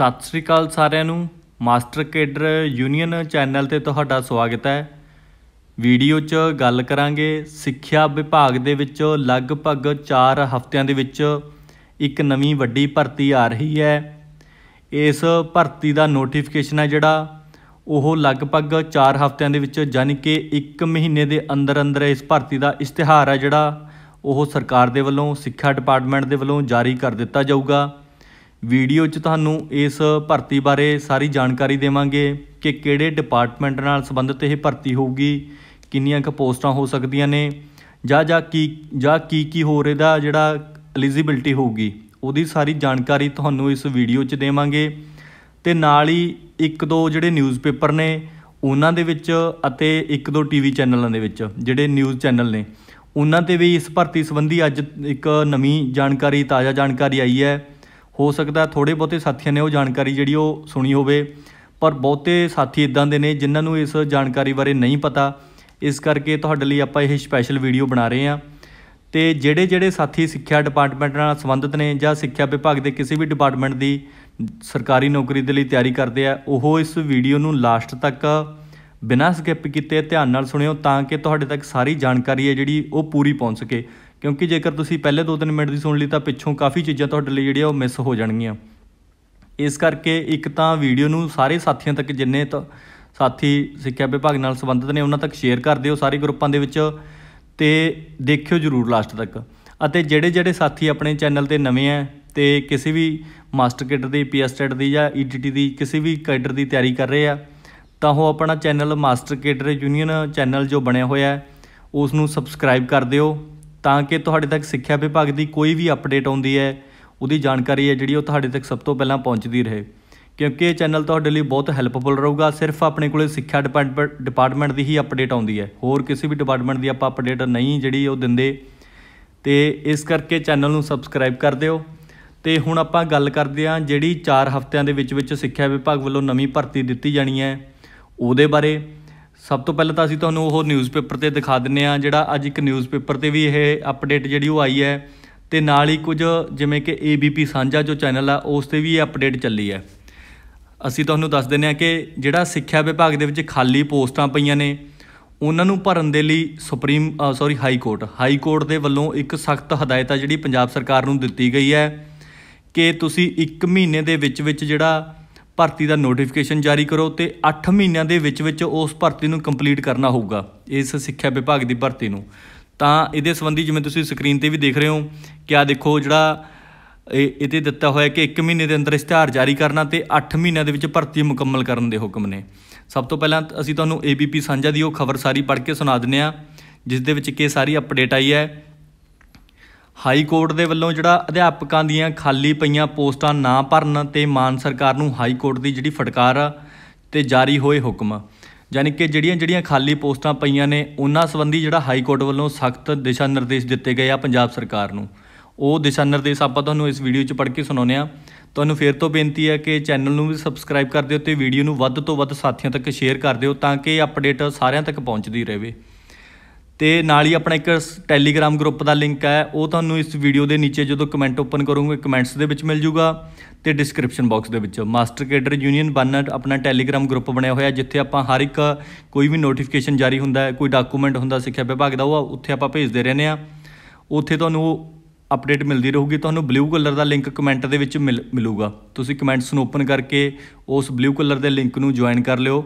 ਸਤਿ ਸ੍ਰੀ ਅਕਾਲ ਸਾਰਿਆਂ ਨੂੰ ਮਾਸਟਰ ਕੇਡਰ ਯੂਨੀਅਨ ਚੈਨਲ ਤੇ ਤੁਹਾਡਾ ਸਵਾਗਤ ਹੈ ਵੀਡੀਓ 'ਚ ਗੱਲ ਕਰਾਂਗੇ ਸਿੱਖਿਆ ਵਿਭਾਗ ਦੇ ਵਿੱਚ ਲਗਭਗ 4 ਹਫ਼ਤਿਆਂ ਦੇ ਵਿੱਚ ਇੱਕ ਨਵੀਂ ਵੱਡੀ ਭਰਤੀ ਆ ਰਹੀ ਹੈ ਇਸ ਭਰਤੀ ਦਾ ਨੋਟੀਫਿਕੇਸ਼ਨ ਹੈ ਜਿਹੜਾ ਉਹ ਲਗਭਗ 4 ਹਫ਼ਤਿਆਂ ਦੇ ਵਿੱਚ ਯਾਨੀ ਕਿ 1 ਮਹੀਨੇ ਦੇ ਅੰਦਰ ਅੰਦਰ ਇਸ ਭਰਤੀ ਦਾ ਇਸ਼ਤਿਹਾਰ ਹੈ ਜਿਹੜਾ ਉਹ ਸਰਕਾਰ ਦੇ ਵੱਲੋਂ ਸਿੱਖਿਆ ਡਿਪਾਰਟਮੈਂਟ ਦੇ ਵੱਲੋਂ ਜਾਰੀ ਕਰ ਦਿੱਤਾ ਜਾਊਗਾ ਵੀਡੀਓ 'ਚ ਤੁਹਾਨੂੰ ਇਸ ਭਰਤੀ ਬਾਰੇ ਸਾਰੀ ਜਾਣਕਾਰੀ ਦੇਵਾਂਗੇ ਕਿ ਕਿਹੜੇ ਡਿਪਾਰਟਮੈਂਟ ਨਾਲ ਸੰਬੰਧਿਤ ਇਹ ਭਰਤੀ ਹੋਊਗੀ ਕਿੰਨੀਆਂ ਕੁ ਪੋਸਟਾਂ ਹੋ ਸਕਦੀਆਂ ਨੇ ਜਾਂ ਜਾਂ ਕੀ ਜਾਂ ਕੀ ਕੀ ਰਿਹਾ ਦਾ ਜਿਹੜਾ ਐਲੀਜੀਬਿਲਟੀ ਹੋਊਗੀ ਉਹਦੀ ਸਾਰੀ ਜਾਣਕਾਰੀ ਤੁਹਾਨੂੰ ਇਸ ਵੀਡੀਓ 'ਚ ਦੇਵਾਂਗੇ ਤੇ ਨਾਲ ਹੀ ਇੱਕ ਦੋ ਜਿਹੜੇ ਨਿਊਜ਼ਪੇਪਰ ਨੇ ਉਹਨਾਂ ਦੇ ਵਿੱਚ ਅਤੇ ਇੱਕ ਦੋ ਟੀਵੀ ਚੈਨਲਾਂ ਦੇ ਵਿੱਚ ਜਿਹੜੇ ਨਿਊਜ਼ ਚੈਨਲ ਨੇ ਉਹਨਾਂ ਤੇ ਵੀ ਇਸ ਭਰਤੀ ਸੰਬੰਧੀ ਅੱਜ ਇੱਕ ਨਵੀਂ ਜਾਣਕਾਰੀ ਤਾਜ਼ਾ ਜਾਣਕਾਰੀ ਆਈ ਹੈ ਹੋ ਸਕਦਾ ਥੋੜੇ ਬਹੁਤੇ ਸਾਥੀਆਂ ਨੇ ਉਹ ਜਾਣਕਾਰੀ ਜਿਹੜੀ ਉਹ ਸੁਣੀ ਹੋਵੇ ਪਰ ਬਹੁਤੇ ਸਾਥੀ ਇਦਾਂ ਦੇ ਨੇ ਜਿਨ੍ਹਾਂ ਨੂੰ ਇਸ ਜਾਣਕਾਰੀ ਬਾਰੇ ਨਹੀਂ ਪਤਾ ਇਸ ਕਰਕੇ ਤੁਹਾਡੇ ਲਈ ਆਪਾਂ ਇਹ ਸਪੈਸ਼ਲ ਵੀਡੀਓ ਬਣਾ ਰਹੇ ਹਾਂ ਤੇ ਜਿਹੜੇ ਜਿਹੜੇ ਸਾਥੀ ਸਿੱਖਿਆ ਡਿਪਾਰਟਮੈਂਟ ਨਾਲ ਸੰਬੰਧਿਤ ਨੇ ਜਾਂ ਸਿੱਖਿਆ ਵਿਭਾਗ ਦੇ ਕਿਸੇ ਵੀ ਡਿਪਾਰਟਮੈਂਟ ਦੀ ਸਰਕਾਰੀ ਨੌਕਰੀ ਦੇ ਲਈ ਤਿਆਰੀ ਕਰਦੇ ਆ ਉਹ ਇਸ ਵੀਡੀਓ ਨੂੰ ਲਾਸਟ ਤੱਕ ਬਿਨਾਂ ਸਕਿਪ ਕੀਤੇ ਧਿਆਨ ਨਾਲ ਸੁਣਿਓ ਤਾਂ ਕਿ ਤੁਹਾਡੇ ਤੱਕ ਸਾਰੀ ਜਾਣਕਾਰੀ ਹੈ ਜਿਹੜੀ ਉਹ ਪੂਰੀ ਪਹੁੰਚ ਸਕੇ ਕਿਉਂਕਿ ਜੇਕਰ ਤੁਸੀਂ ਪਹਿਲੇ 2-3 ਮਿੰਟ ਦੀ ਸੁਣ ਲਈ ਤਾਂ ਪਿੱਛੋਂ ਕਾਫੀ ਚੀਜ਼ਾਂ ਤੁਹਾਡੇ ਲਈ ਜਿਹੜੀਆਂ ਉਹ ਮਿਸ ਹੋ ਜਾਣਗੀਆਂ ਇਸ ਕਰਕੇ ਇੱਕ ਤਾਂ ਵੀਡੀਓ ਨੂੰ ਸਾਰੇ ਸਾਥੀਆਂ ਤੱਕ ਜਿੰਨੇ ਤਾਂ ਸਾਥੀ ਸਿੱਖਿਆ ਵਿਭਾਗ ਨਾਲ ਸੰਬੰਧਿਤ ਨੇ ਉਹਨਾਂ ਤੱਕ ਸ਼ੇਅਰ ਕਰ ਦਿਓ ਸਾਰੇ ਗਰੁੱਪਾਂ ਦੇ ਵਿੱਚ ਤੇ ਦੇਖਿਓ ਜਰੂਰ ਲਾਸਟ ਤੱਕ ਅਤੇ ਜਿਹੜੇ ਜਿਹੜੇ ਸਾਥੀ ਆਪਣੇ ਚੈਨਲ ਤੇ ਨਵੇਂ ਆ ਤੇ ਕਿਸੇ ਵੀ ਮਾਸਟਰ ਕੇਡਰ ਦੀ ਪੀਐਸਟੈਟ ਦੀ ਜਾਂ ਈਟੀਟੀ e ਦੀ ਕਿਸੇ ਵੀ ਕੈਡਰ ਦੀ ਤਿਆਰੀ ਕਰ ਰਹੇ ਆ ਤਾਂ ਉਹ ਆਪਣਾ channel master cadre union channel ਜੋ ਬਣਿਆ ਹੋਇਆ ਹੈ ਉਸ ਨੂੰ ਸਬਸਕ੍ਰਾਈਬ ਕਰ ਦਿਓ ਤਾਂ ਕਿ ਤੁਹਾਡੇ ਤੱਕ ਸਿੱਖਿਆ ਵਿਭਾਗ ਦੀ ਕੋਈ ਵੀ ਅਪਡੇਟ ਆਉਂਦੀ ਹੈ ਉਹਦੀ ਜਾਣਕਾਰੀ ਹੈ ਜਿਹੜੀ ਉਹ ਤੁਹਾਡੇ ਤੱਕ ਸਭ ਤੋਂ ਪਹਿਲਾਂ ਪਹੁੰਚਦੀ ਰਹੇ ਕਿਉਂਕਿ ਇਹ ਚੈਨਲ ਤੁਹਾਡੇ ਲਈ ਬਹੁਤ ਹੈਲਪਫੁਲ ਰਹੂਗਾ ਸਿਰਫ ਆਪਣੇ ਕੋਲੇ ਸਿੱਖਿਆ ਡਿਪਾਰਟਮੈਂਟ ਦੀ ਹੀ ਅਪਡੇਟ ਆਉਂਦੀ ਹੈ ਹੋਰ ਕਿਸੇ ਵੀ ਡਿਪਾਰਟਮੈਂਟ ਦੀ ਆਪਾਂ ਅਪਡੇਟ ਨਹੀਂ ਜਿਹੜੀ ਉਹ ਦਿੰਦੇ ਤੇ ਇਸ ਕਰਕੇ ਚੈਨਲ ਨੂੰ ਸਬਸਕ੍ਰਾਈਬ ਕਰ ਦਿਓ ਤੇ ਹੁਣ ਆਪਾਂ ਗੱਲ ਕਰਦੇ ਹਾਂ ਜਿਹੜੀ 4 ਹਫ਼ਤਿਆਂ ਦੇ ਵਿੱਚ ਵਿੱਚ ਸਿੱਖਿਆ ਵਿਭਾਗ ਵੱਲੋਂ ਨਵੀਂ ਭਰਤੀ ਦਿੱਤੀ ਜਾਣੀ ਹੈ ਉਹਦੇ ਬਾਰੇ ਸਭ ਤੋਂ ਪਹਿਲਾਂ ਤਾਂ ਅਸੀਂ ਤੁਹਾਨੂੰ ਉਹ ਨਿਊਜ਼ਪੇਪਰ ਤੇ ਦਿਖਾ ਦਿੰਨੇ ਆ ਜਿਹੜਾ ਅੱਜ ਇੱਕ ਨਿਊਜ਼ਪੇਪਰ ਤੇ ਵੀ ਇਹ ਅਪਡੇਟ ਜਿਹੜੀ ਉਹ ਆਈ ਹੈ ਤੇ ਨਾਲ ਹੀ ਕੁਝ ਜਿਵੇਂ ਕਿ ABP ਸਾਂਝਾ ਜੋ ਚੈਨਲ ਆ ਉਸ ਤੇ ਵੀ ਇਹ ਅਪਡੇਟ ਚੱਲੀ ਹੈ ਅਸੀਂ ਤੁਹਾਨੂੰ ਦੱਸ ਦਿੰਨੇ ਆ ਕਿ ਜਿਹੜਾ ਸਿੱਖਿਆ ਵਿਭਾਗ ਦੇ ਵਿੱਚ ਖਾਲੀ ਪੋਸਟਾਂ ਪਈਆਂ ਨੇ ਉਹਨਾਂ ਨੂੰ ਭਰਨ ਦੇ ਲਈ supreme sorry high court high court ਦੇ ਵੱਲੋਂ ਇੱਕ ਸਖਤ ਹਦਾਇਤ ਆ ਜਿਹੜੀ ਪੰਜਾਬ ਸਰਕਾਰ ਨੂੰ ਦਿੱਤੀ ਗਈ ਹੈ ਕਿ ਤੁਸੀਂ 1 ਮਹੀਨੇ ਦੇ ਵਿੱਚ ਵਿੱਚ ਜਿਹੜਾ ਭਰਤੀ ਦਾ ਨੋਟੀਫਿਕੇਸ਼ਨ ਜਾਰੀ ਕਰੋ ਤੇ 8 ਮਹੀਨਿਆਂ ਦੇ ਵਿੱਚ ਵਿੱਚ ਉਸ ਭਰਤੀ ਨੂੰ ਕੰਪਲੀਟ ਕਰਨਾ ਹੋਊਗਾ ਇਸ ਸਿੱਖਿਆ ਵਿਭਾਗ ਦੀ ਭਰਤੀ ਨੂੰ ਤਾਂ ਇਹਦੇ ਸੰਬੰਧੀ ਜਿਵੇਂ ਤੁਸੀਂ ਸਕਰੀਨ ਤੇ ਵੀ ਦੇਖ ਰਹੇ ਹੋ ਕਿ ਆ ਦੇਖੋ ਜਿਹੜਾ ਇਹਦੇ ਦਿੱਤਾ ਹੋਇਆ ਕਿ 1 ਮਹੀਨੇ ਦੇ ਅੰਦਰ ਇਸ਼ਤਿਹਾਰ ਜਾਰੀ ਕਰਨਾ ਤੇ 8 ਮਹੀਨਿਆਂ ਦੇ ਵਿੱਚ ਭਰਤੀ ਮੁਕੰਮਲ ਕਰਨ ਦੇ ਹੁਕਮ ਨੇ ਸਭ ਤੋਂ ਪਹਿਲਾਂ ਅਸੀਂ ਤੁਹਾਨੂੰ ABP ਸਾਂਝਾ ਦੀ ਉਹ ਖਬਰ ਸਾਰੀ ਪੜ੍ਹ ਕੇ ਸੁਣਾ ਦਿੰਨੇ ਆ ਜਿਸ ਦੇ ਵਿੱਚ ਕਿ ਸਾਰੀ ਅਪਡੇਟ ਆਈ ਹੈ ਹਾਈ ਕੋਰਟ ਦੇ ਵੱਲੋਂ ਜਿਹੜਾ ਅਧਿਆਪਕਾਂ ਦੀਆਂ ਖਾਲੀ ਪਈਆਂ ਪੋਸਟਾਂ ਨਾ ਭਰਨ ਤੇ ਮਾਨ ਸਰਕਾਰ ਨੂੰ ਹਾਈ ਕੋਰਟ ਦੀ ਜਿਹੜੀ ਫਟਕਾਰ ਤੇ ਜਾਰੀ ਹੋਏ ਹੁਕਮ ਯਾਨੀ ਕਿ ਜਿਹੜੀਆਂ ਜਿਹੜੀਆਂ ਖਾਲੀ ਪੋਸਟਾਂ ਪਈਆਂ ਨੇ ਉਹਨਾਂ ਸੰਬੰਧੀ ਜਿਹੜਾ ਹਾਈ ਕੋਰਟ ਵੱਲੋਂ ਸਖਤ ਦਿਸ਼ਾ ਨਿਰਦੇਸ਼ ਦਿੱਤੇ ਗਏ ਆ ਪੰਜਾਬ ਸਰਕਾਰ ਨੂੰ ਉਹ ਦਿਸ਼ਾ ਨਿਰਦੇਸ਼ ਆਪਾਂ ਤੁਹਾਨੂੰ ਇਸ ਵੀਡੀਓ 'ਚ ਪੜ੍ਹ ਕੇ ਸੁਣਾਉਨੇ ਆ ਤੁਹਾਨੂੰ ਫੇਰ ਤੋਂ ਬੇਨਤੀ ਹੈ ਕਿ ਚੈਨਲ ਨੂੰ ਵੀ ਸਬਸਕ੍ਰਾਈਬ ਕਰ ਦਿਓ ਤੇ ਵੀਡੀਓ ਨੂੰ ਵੱਧ ਤੋਂ ਵੱਧ ਸਾਥੀਆਂ ਤੱਕ ਸ਼ੇਅਰ ਕਰ ਦਿਓ ਤਾਂ ਕਿ ਅਪਡੇਟ ਸਾਰਿਆਂ ਤੱਕ ਪਹੁੰਚਦੀ ਰਹੇ ਤੇ ਨਾਲ ਹੀ ਆਪਣਾ ਇੱਕ ਟੈਲੀਗ੍ਰam ਗਰੁੱਪ ਦਾ ਲਿੰਕ ਹੈ ਉਹ ਤੁਹਾਨੂੰ ਇਸ ਵੀਡੀਓ ਦੇ ਨੀਚੇ ਜਦੋਂ ਕਮੈਂਟ ਓਪਨ ਕਰੋਗੇ ਕਮੈਂਟਸ ਦੇ ਵਿੱਚ ਮਿਲ ਜੂਗਾ ਤੇ ਡਿਸਕ੍ਰਿਪਸ਼ਨ ਬਾਕਸ ਦੇ ਵਿੱਚ ਮਾਸਟਰ ਕੇਡਰ ਯੂਨੀਅਨ ਬਾਨਰ ਆਪਣਾ ਟੈਲੀਗ੍ਰam ਗਰੁੱਪ ਬਣਿਆ ਹੋਇਆ ਜਿੱਥੇ ਆਪਾਂ ਹਰ ਇੱਕ ਕੋਈ ਵੀ ਨੋਟੀਫਿਕੇਸ਼ਨ ਜਾਰੀ ਹੁੰਦਾ ਹੈ ਕੋਈ ਡਾਕੂਮੈਂਟ ਹੁੰਦਾ ਸਿੱਖਿਆ ਵਿਭਾਗ ਦਾ ਉਹ ਉੱਥੇ ਆਪਾਂ ਭੇਜਦੇ ਰਹਿੰਦੇ ਆ ਉੱਥੇ ਤੁਹਾਨੂੰ ਅਪਡੇਟ ਮਿਲਦੀ ਰਹੂਗੀ ਤੁਹਾਨੂੰ ਬਲੂ ਕਲਰ ਦਾ ਲਿੰਕ ਕਮੈਂਟ ਦੇ ਵਿੱਚ ਮਿਲੂਗਾ ਤੁਸੀਂ ਕਮੈਂਟਸ ਨੂੰ ਓਪਨ ਕਰਕੇ ਉਸ ਬਲੂ ਕਲਰ ਦੇ ਲਿੰਕ ਨੂੰ ਜੁਆਇਨ ਕਰ ਲਿਓ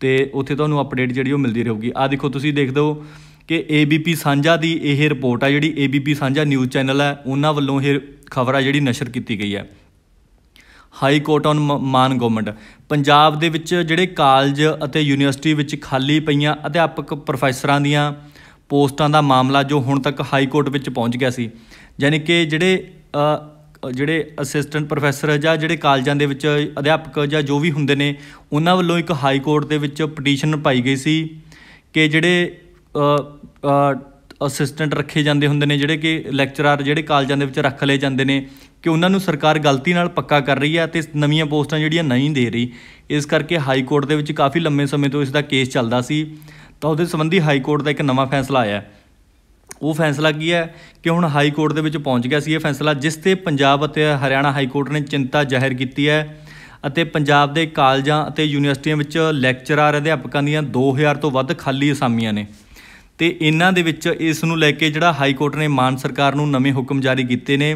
ਤੇ ਉੱਥੇ ਤੁਹਾਨੂੰ ਅਪਡੇਟ ਜਿਹੜੀ ਉਹ ਮਿਲਦੀ ਰਹੂਗੀ ਆ ਦੇਖੋ ਤੁਸੀਂ ਦੇਖਦੇ ਹੋ ਕਿ ABP ਸਾਂਝਾ ਦੀ ਇਹ ਰਿਪੋਰਟ ਆ ਜਿਹੜੀ ABP ਸਾਂਝਾ ਨਿਊਜ਼ ਚੈਨਲ ਹੈ ਉਹਨਾਂ ਵੱਲੋਂ ਇਹ ਖਬਰ ਆ ਜਿਹੜੀ ਨਸ਼ਰ ਕੀਤੀ ਗਈ ਹੈ high court on Mann government Punjab ਦੇ ਵਿੱਚ ਜਿਹੜੇ ਕਾਲਜ ਅਤੇ ਯੂਨੀਵਰਸਿਟੀ ਵਿੱਚ ਖਾਲੀ ਪਈਆਂ ਅਧਿਆਪਕ ਪ੍ਰੋਫੈਸਰਾਂ ਦੀਆਂ ਪੋਸਟਾਂ ਦਾ ਮਾਮਲਾ ਜੋ ਹੁਣ ਤੱਕ ਹਾਈ ਕੋਰਟ ਵਿੱਚ ਪਹੁੰਚ ਗਿਆ ਸੀ ਯਾਨੀ ਕਿ ਜਿਹੜੇ ਜਿਹੜੇ ਅਸਿਸਟੈਂਟ ਪ੍ਰੋਫੈਸਰ ਜਾਂ ਜਿਹੜੇ ਕਾਲਜਾਂ ਦੇ ਵਿੱਚ ਅਧਿਆਪਕ ਜਾਂ ਜੋ ਵੀ ਹੁੰਦੇ ਨੇ ਉਹਨਾਂ ਵੱਲੋਂ ਇੱਕ ਹਾਈ ਕੋਰਟ ਦੇ ਵਿੱਚ ਪਟੀਸ਼ਨ ਪਾਈ ਗਈ ਸੀ ਕਿ ਜਿਹੜੇ ਅਸਿਸਟੈਂਟ ਰੱਖੇ ਜਾਂਦੇ ਹੁੰਦੇ ਨੇ ਜਿਹੜੇ ਕਿ ਲੈਕਚਰਰ ਜਿਹੜੇ ਕਾਲਜਾਂ ਦੇ ਵਿੱਚ ਰੱਖ ਲਏ ਜਾਂਦੇ ਨੇ ਕਿ ਉਹਨਾਂ ਨੂੰ ਸਰਕਾਰ ਗਲਤੀ ਨਾਲ ਪੱਕਾ ਕਰ ਰਹੀ ਹੈ ਤੇ ਨਵੀਆਂ ਪੋਸਟਾਂ ਜਿਹੜੀਆਂ ਨਹੀਂ ਦੇ ਰਹੀ ਇਸ ਕਰਕੇ ਹਾਈ ਕੋਰਟ ਦੇ ਵਿੱਚ ਕਾਫੀ ਲੰਮੇ ਸਮੇਂ ਤੋਂ ਇਸ ਦਾ ਕੇਸ ਚੱਲਦਾ ਸੀ ਤਾਂ ਉਹਦੇ ਸੰਬੰਧੀ ਹਾਈ ਕੋਰਟ ਦਾ ਇੱਕ ਨਵਾਂ ਫੈਸਲਾ ਆਇਆ ਹੈ ਉਹ ਫੈਸਲਾ ਕੀ ਹੈ ਕਿ ਹੁਣ ਹਾਈ ਕੋਰਟ ਦੇ ਵਿੱਚ ਪਹੁੰਚ ਗਿਆ ਸੀ ਇਹ ਫੈਸਲਾ ਜਿਸ ਤੇ ਪੰਜਾਬ ਅਤੇ ਹਰਿਆਣਾ ਹਾਈ ਕੋਰਟ ਨੇ ਚਿੰਤਾ ਜ਼ਾਹਿਰ ਕੀਤੀ ਹੈ ਅਤੇ ਪੰਜਾਬ ਦੇ ਕਾਲਜਾਂ ਅਤੇ ਯੂਨੀਵਰਸਿਟੀਆਂ ਵਿੱਚ ਲੈਕਚਰਰ ਅਧਿਆਪਕਾਂ ਦੀਆਂ 2000 ਤੋਂ ਵੱਧ ਖਾਲੀ ਅਸਾਮੀਆਂ ਨੇ ਤੇ ਇਹਨਾਂ ਦੇ ਵਿੱਚ ਇਸ ਨੂੰ ਲੈ ਕੇ ਜਿਹੜਾ ਹਾਈ ਕੋਰਟ ਨੇ ਮਾਨ ਸਰਕਾਰ ਨੂੰ ਨਵੇਂ ਹੁਕਮ ਜਾਰੀ ਕੀਤੇ ਨੇ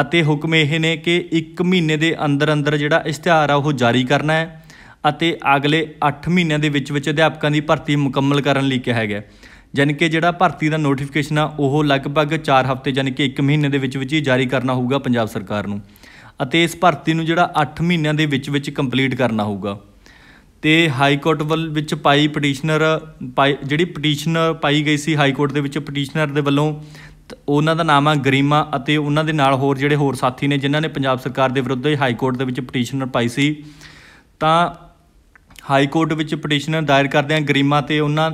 ਅਤੇ ਹੁਕਮ ਇਹ ਨੇ ਕਿ 1 ਮਹੀਨੇ ਦੇ ਅੰਦਰ ਅੰਦਰ ਜਿਹੜਾ ਇਸ਼ਤਿਹਾਰ ਆ ਉਹ ਜਾਰੀ ਕਰਨਾ ਹੈ ਅਤੇ ਅਗਲੇ 8 ਮਹੀਨਿਆਂ ਦੇ ਵਿੱਚ ਵਿੱਚ ਅਧਿਆਪਕਾਂ ਦੀ ਭਰਤੀ ਮੁਕੰਮਲ ਕਰਨ ਲਈ ਕਿਹਾ ਗਿਆ ਜਾਨੀ ਕਿ ਜਿਹੜਾ ਭਰਤੀ ਦਾ ਨੋਟੀਫਿਕੇਸ਼ਨ ਆ ਉਹ ਲਗਭਗ 4 ਹਫ਼ਤੇ ਯਾਨੀ ਕਿ 1 ਮਹੀਨੇ ਦੇ ਵਿੱਚ ਵਿੱਚ ਹੀ ਜਾਰੀ ਕਰਨਾ ਹੋਊਗਾ ਪੰਜਾਬ ਸਰਕਾਰ ਨੂੰ ਅਤੇ ਇਸ ਭਰਤੀ ਨੂੰ ਜਿਹੜਾ 8 ਮਹੀਨਿਆਂ ਦੇ ਵਿੱਚ ਵਿੱਚ ਕੰਪਲੀਟ ਕਰਨਾ ਹੋਊਗਾ ਤੇ ਹਾਈ ਕੋਰਟ ਵੱਲ ਵਿੱਚ ਪਾਈ ਪਟੀਸ਼ਨਰ ਜਿਹੜੀ ਪਟੀਸ਼ਨਰ ਪਾਈ ਗਈ ਸੀ ਹਾਈ ਕੋਰਟ ਦੇ ਵਿੱਚ ਪਟੀਸ਼ਨਰ ਦੇ ਵੱਲੋਂ ਉਹਨਾਂ ਦਾ ਨਾਮ ਆ ਗਰੀਮਾ ਅਤੇ ਉਹਨਾਂ ਦੇ ਨਾਲ ਹੋਰ ਜਿਹੜੇ ਹੋਰ ਸਾਥੀ ਨੇ ਜਿਨ੍ਹਾਂ ਨੇ ਪੰਜਾਬ ਸਰਕਾਰ ਦੇ ਵਿਰੁੱਧ ਹਾਈ ਕੋਰਟ ਦੇ ਵਿੱਚ ਪਟੀਸ਼ਨਰ ਪਾਈ ਸੀ ਤਾਂ ਹਾਈ ਕੋਰਟ ਵਿੱਚ ਪਟੀਸ਼ਨਰ ਦਾਇਰ ਕਰਦਿਆਂ ਗਰੀਮਾ ਤੇ ਉਹਨਾਂ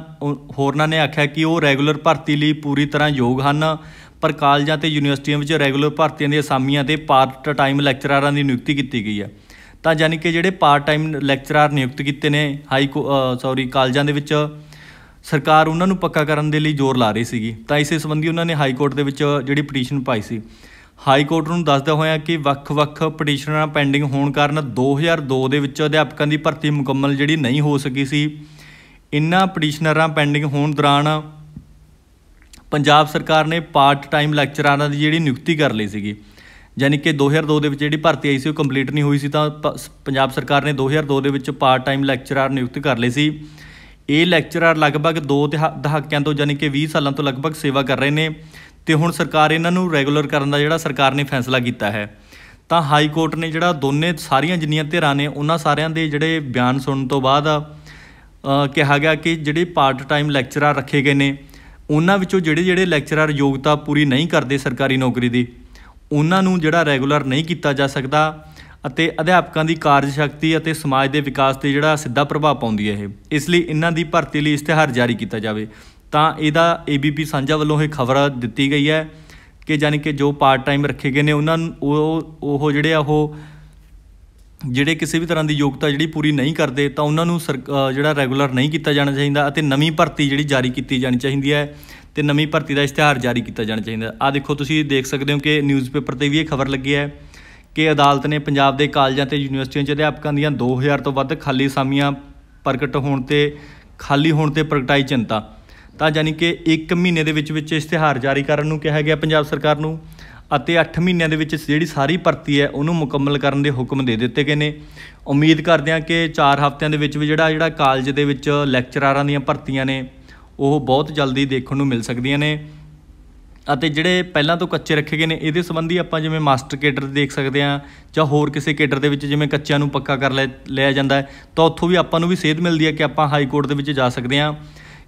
ਹੋਰਨਾਂ ਨੇ ਆਖਿਆ ਕਿ ਉਹ ਰੈਗੂਲਰ ਭਰਤੀ ਲਈ ਪੂਰੀ ਤਰ੍ਹਾਂ ਯੋਗ ਹਨ ਪਰ ਕਾਲਜਾਂ ਤੇ ਯੂਨੀਵਰਸਿਟੀਆਂ ਵਿੱਚ ਰੈਗੂਲਰ ਭਰਤੀਆਂ ਦੀ ਅਸਾਮੀਆਂ ਤੇ ਪਾਰਟ ਟਾਈਮ ਲੈਕਚਰਾਰਾਂ ਦੀ ਨਿਯੁਕਤੀ ਕੀਤੀ ਗਈ ਹੈ ਤਾਂ ਯਾਨੀ ਕਿ ਜਿਹੜੇ ਪਾਰਟ ਟਾਈਮ ਲੈਕਚਰਰ ਨਿਯੁਕਤ ਕੀਤੇ ਨੇ ਹਾਈ ਸੌਰੀ ਕਾਲਜਾਂ ਦੇ ਵਿੱਚ ਸਰਕਾਰ ਉਹਨਾਂ ਨੂੰ ਪੱਕਾ ਕਰਨ ਦੇ ਲਈ ਜ਼ੋਰ ਲਾ ਰਹੀ ਸੀਗੀ ਤਾਂ ਇਸੇ ਸੰਬੰਧੀ ਉਹਨਾਂ ਨੇ ਹਾਈ ਕੋਰਟ ਦੇ ਵਿੱਚ ਜਿਹੜੀ ਪਟੀਸ਼ਨ ਪਾਈ ਸੀ ਹਾਈ ਕੋਰਟ ਨੂੰ ਦੱਸਦਾ ਹੋਇਆ ਕਿ ਵੱਖ-ਵੱਖ ਪਟੀਸ਼ਨਾਂ ਪੈਂਡਿੰਗ ਹੋਣ ਕਾਰਨ 2002 ਦੇ ਵਿੱਚ ਅਧਿਆਪਕਾਂ ਦੀ ਭਰਤੀ ਮੁਕੰਮਲ ਜਿਹੜੀ ਨਹੀਂ ਹੋ ਸਕੀ ਸੀ ਇਨ੍ਹਾਂ ਪਟੀਸ਼ਨਰਾਂ ਪੈਂਡਿੰਗ ਹੋਣ ਦੌਰਾਨ ਪੰਜਾਬ ਸਰਕਾਰ ਨੇ ਪਾਰਟ ਟਾਈਮ ਲੈਕਚਰਰਾਂ ਦੀ ਜਿਹੜੀ ਨਿਯੁਕਤੀ ਕਰ ਲਈ ਸੀਗੀ ਯਾਨੀ ਕਿ 2002 ਦੇ ਵਿੱਚ ਜਿਹੜੀ ਭਰਤੀ ਆਈ ਸੀ ਉਹ ਕੰਪਲੀਟ ਨਹੀਂ ਹੋਈ ਸੀ ਤਾਂ ਪੰਜਾਬ ਸਰਕਾਰ ਨੇ 2002 ਦੇ ਵਿੱਚ ਪਾਰਟ ਟਾਈਮ ਲੈਕਚਰਰ ਨਿਯੁਕਤ ਕਰ ਲਏ ਸੀ ਇਹ ਲੈਕਚਰਰ ਲਗਭਗ 2 ਦਹਾਕਿਆਂ ਤੋਂ ਯਾਨੀ ਕਿ 20 ਸਾਲਾਂ ਤੋਂ ਲਗਭਗ ਸੇਵਾ ਕਰ ਰਹੇ ਨੇ ਤੇ ਹੁਣ ਸਰਕਾਰ ਇਹਨਾਂ ਨੂੰ ਰੈਗੂਲਰ ਕਰਨ ਦਾ ਜਿਹੜਾ ਸਰਕਾਰ ਨੇ ਫੈਸਲਾ ਕੀਤਾ ਹੈ ਤਾਂ ਹਾਈ ਕੋਰਟ ਨੇ ਜਿਹੜਾ ਦੋਨੇ ਸਾਰੀਆਂ ਜਿੰਨੀਆਂ ਧਿਰਾਂ ਨੇ ਉਹਨਾਂ ਸਾਰਿਆਂ ਦੇ ਜਿਹੜੇ ਬਿਆਨ ਸੁਣਨ ਤੋਂ ਬਾਅਦ ਕਿਹਾ ਗਿਆ ਕਿ ਜਿਹੜੇ ਪਾਰਟ ਟਾਈਮ ਲੈਕਚਰਰ ਰੱਖੇ ਗਏ ਨੇ ਉਹਨਾਂ ਵਿੱਚੋਂ ਜਿਹੜੇ ਜਿਹੜੇ ਲੈਕਚਰਰ ਯੋਗਤਾ ਪੂਰੀ ਨਹੀਂ ਕਰਦੇ ਸਰਕਾਰੀ ਨੌਕਰੀ ਦੀ ਉਹਨਾਂ ਨੂੰ ਜਿਹੜਾ ਰੈਗੂਲਰ ਨਹੀਂ ਕੀਤਾ ਜਾ ਸਕਦਾ ਅਤੇ ਅਧਿਆਪਕਾਂ ਦੀ ਕਾਰਜ ਸ਼ਕਤੀ ਅਤੇ ਸਮਾਜ ਦੇ ਵਿਕਾਸ ਤੇ ਜਿਹੜਾ ਸਿੱਧਾ ਪ੍ਰਭਾਵ ਪਾਉਂਦੀ ਹੈ ਇਹ ਇਸ ਲਈ ਇਹਨਾਂ ਦੀ ਭਰਤੀ ਲਈ ਇਸ਼ਤਿਹਾਰ ਜਾਰੀ ਕੀਤਾ ਜਾਵੇ ਤਾਂ ਇਹਦਾ ABP ਸਾਂਝਾ ਵੱਲੋਂ ਇਹ ਖਬਰ ਦਿੱਤੀ ਗਈ ਹੈ ਕਿ ਜਾਨੀ ਕਿ ਜੋ ਪਾਰਟ ਟਾਈਮ ਰੱਖੇ ਗਏ ਨੇ ਉਹਨਾਂ ਉਹ ਉਹ ਜਿਹੜੇ ਆ ਉਹ ਜਿਹੜੇ ਕਿਸੇ ਵੀ ਤਰ੍ਹਾਂ ਦੀ ਯੋਗਤਾ ਜਿਹੜੀ ਪੂਰੀ ਨਹੀਂ ਕਰਦੇ ਤਾਂ ਉਹਨਾਂ ਨੂੰ ਜਿਹੜਾ ਰੈਗੂਲਰ ਨਹੀਂ ਕੀਤਾ ਜਾਣਾ ਚਾਹੀਦਾ ਅਤੇ ਨਵੀਂ ਭਰਤੀ ਜਿਹੜੀ ਜਾਰੀ ਕੀਤੀ ਜਾਣੀ ਚਾਹੀਦੀ ਹੈ ਤੇ ਨਵੀਂ ਭਰਤੀ ਦਾ ਇਸ਼ਤਿਹਾਰ ਜਾਰੀ ਕੀਤਾ ਜਾਣਾ ਚਾਹੀਦਾ ਆ ਦੇਖੋ ਤੁਸੀਂ ਦੇਖ ਸਕਦੇ ਹੋ ਕਿ ਨਿਊਜ਼ਪੇਪਰ ਤੇ ਵੀ ਇਹ ਖਬਰ ਲੱਗੀ ਹੈ ਕਿ ਅਦਾਲਤ ਨੇ ਪੰਜਾਬ ਦੇ ਕਾਲਜਾਂ ਤੇ ਯੂਨੀਵਰਸਿਟੀਆਂ 'ਚ ਅਧਿਆਪਕਾਂ ਦੀਆਂ 2000 ਤੋਂ ਵੱਧ ਖਾਲੀ ਸਾਮੀਆਂ ਪ੍ਰਗਟ ਹੋਣ ਤੇ ਖਾਲੀ ਹੋਣ ਤੇ ਪ੍ਰਗਟਾਈ ਚਿੰਤਾ ਤਾਂ ਯਾਨੀ ਕਿ 1 ਮਹੀਨੇ ਦੇ ਵਿੱਚ ਵਿੱਚ ਇਸ਼ਤਿਹਾਰ ਜਾਰੀ ਕਰਨ ਨੂੰ ਕਿਹਾ ਗਿਆ ਪੰਜਾਬ ਸਰਕਾਰ ਨੂੰ ਅਤੇ 8 ਮਹੀਨਿਆਂ ਦੇ ਵਿੱਚ ਜਿਹੜੀ ਸਾਰੀ ਭਰਤੀ ਹੈ ਉਹਨੂੰ ਮੁਕੰਮਲ ਕਰਨ ਦੇ ਹੁਕਮ ਦੇ ਦਿੱਤੇ ਗਏ ਨੇ ਉਮੀਦ ਕਰਦੇ ਹਾਂ ਕਿ 4 ਹਫ਼ਤਿਆਂ ਦੇ ਵਿੱਚ ਵੀ ਜਿਹੜਾ ਜਿਹੜਾ ਕਾਲਜ ਦੇ ਵਿੱਚ ਲੈਕਚਰਾਰਾਂ ਦੀਆਂ ਭਰਤੀਆਂ ਨੇ ਉਹ ਬਹੁਤ ਜਲਦੀ ਦੇਖਣ ਨੂੰ ਮਿਲ ਸਕਦੀਆਂ ਨੇ ਅਤੇ ਜਿਹੜੇ ਪਹਿਲਾਂ ਤੋਂ ਕੱਚੇ ਰੱਖੇ ਗਏ ਨੇ ਇਹਦੇ ਸੰਬੰਧੀ ਆਪਾਂ ਜਿਵੇਂ ਮਾਸਟਰ ਕੇਡਰ ਦੇਖ ਸਕਦੇ ਆ ਜਾਂ ਹੋਰ ਕਿਸੇ ਕੇਡਰ ਦੇ ਵਿੱਚ ਜਿਵੇਂ ਕੱਚਿਆਂ ਨੂੰ ਪੱਕਾ ਕਰ ਲਿਆ ਜਾਂਦਾ ਤਾਂ ਉੱਥੋਂ ਵੀ ਆਪਾਂ ਨੂੰ ਵੀ ਸੇਧ ਮਿਲਦੀ ਹੈ ਕਿ ਆਪਾਂ ਹਾਈ ਕੋਰਟ ਦੇ ਵਿੱਚ ਜਾ ਸਕਦੇ ਆ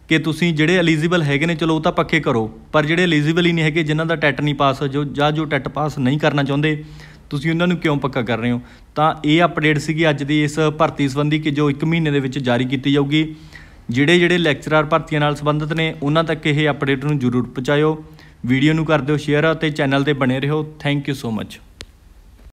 ਕਿ ਤੁਸੀਂ ਜਿਹੜੇ ਐਲੀਜੀਬਲ ਹੈਗੇ ਨੇ ਚਲੋ ਉਹ ਤਾਂ ਪੱਕੇ ਕਰੋ ਪਰ ਜਿਹੜੇ ਐਲੀਜੀਬਲ ਹੀ ਨਹੀਂ ਹੈਗੇ ਜਿਨ੍ਹਾਂ ਦਾ ਟੈਟ ਨਹੀਂ ਪਾਸ ਜੋ ਜਾਂ ਜੋ ਟੈਟ ਪਾਸ ਨਹੀਂ ਕਰਨਾ ਚਾਹੁੰਦੇ ਤੁਸੀਂ ਉਹਨਾਂ ਨੂੰ ਕਿਉਂ ਪੱਕਾ ਕਰ ਰਹੇ ਹੋ ਤਾਂ ਇਹ ਅਪਡੇਟ ਸੀਗੀ ਅੱਜ ਦੀ ਇਸ ਭਰਤੀ ਸੰਬੰਧੀ ਕਿ ਜੋ 1 ਮਹੀਨੇ ਦੇ ਵਿੱਚ ਜਾਰੀ ਕੀਤੀ ਜਾਊਗੀ ਜਿਹੜੇ ਜਿਹੜੇ ਲੈਕਚਰਰ ਭਰਤੀਆਂ ਨਾਲ ਸੰਬੰਧਿਤ ਨੇ ਉਹਨਾਂ ਤੱਕ ਇਹ ਅਪਡੇਟ ਨੂੰ ਜ਼ਰੂਰ ਪਹੁੰਚਾਇਓ ਵੀਡੀਓ ਨੂੰ ਕਰ ਦਿਓ ਸ਼ੇਅਰ ਅਤੇ ਚੈਨਲ ਤੇ ਬਣੇ ਰਹੋ ਥੈਂਕ ਯੂ ਸੋ ਮਚ